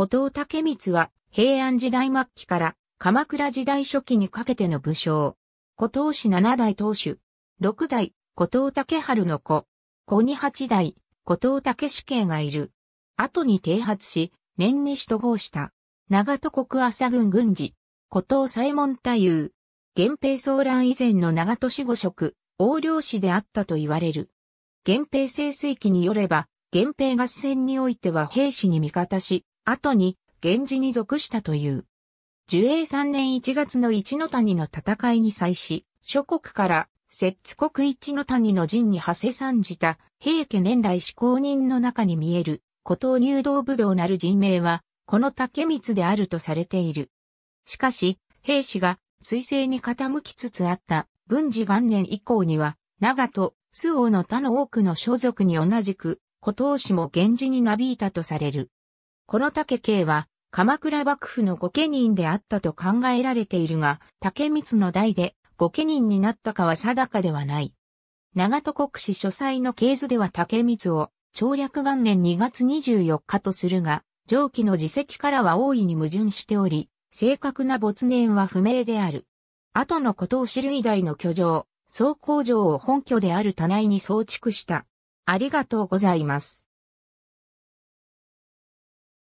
後藤武光は平安時代末期から鎌倉時代初期にかけての武将。古藤氏七代当主。六代、古藤武春の子。子に八代、古藤武死刑がいる。後に剃発し、年に首都合した。長戸国朝軍軍事。古藤左衛門太夫。源平騒乱以前の長戸市五職、横領市であったと言われる。源平盛衰期によれば、源平合戦においては兵士に味方し、後に、源氏に属したという。樹永三年1月の一の谷の戦いに際し、諸国から、摂津国一の谷の陣に馳せ参じた、平家年来志向人の中に見える、古刀入道武道なる人名は、この竹光であるとされている。しかし、兵士が、水星に傾きつつあった、文治元年以降には、長門、周王の他の多くの所属に同じく、古刀氏も源氏になびいたとされる。この竹慶は、鎌倉幕府の御家人であったと考えられているが、竹光の代で御家人になったかは定かではない。長戸国史書斎の系図では竹光を、長略元年2月24日とするが、上記の自責からは大いに矛盾しており、正確な没年は不明である。後のことを知る以来の居城、総工場を本拠である棚井に装築した。ありがとうございます。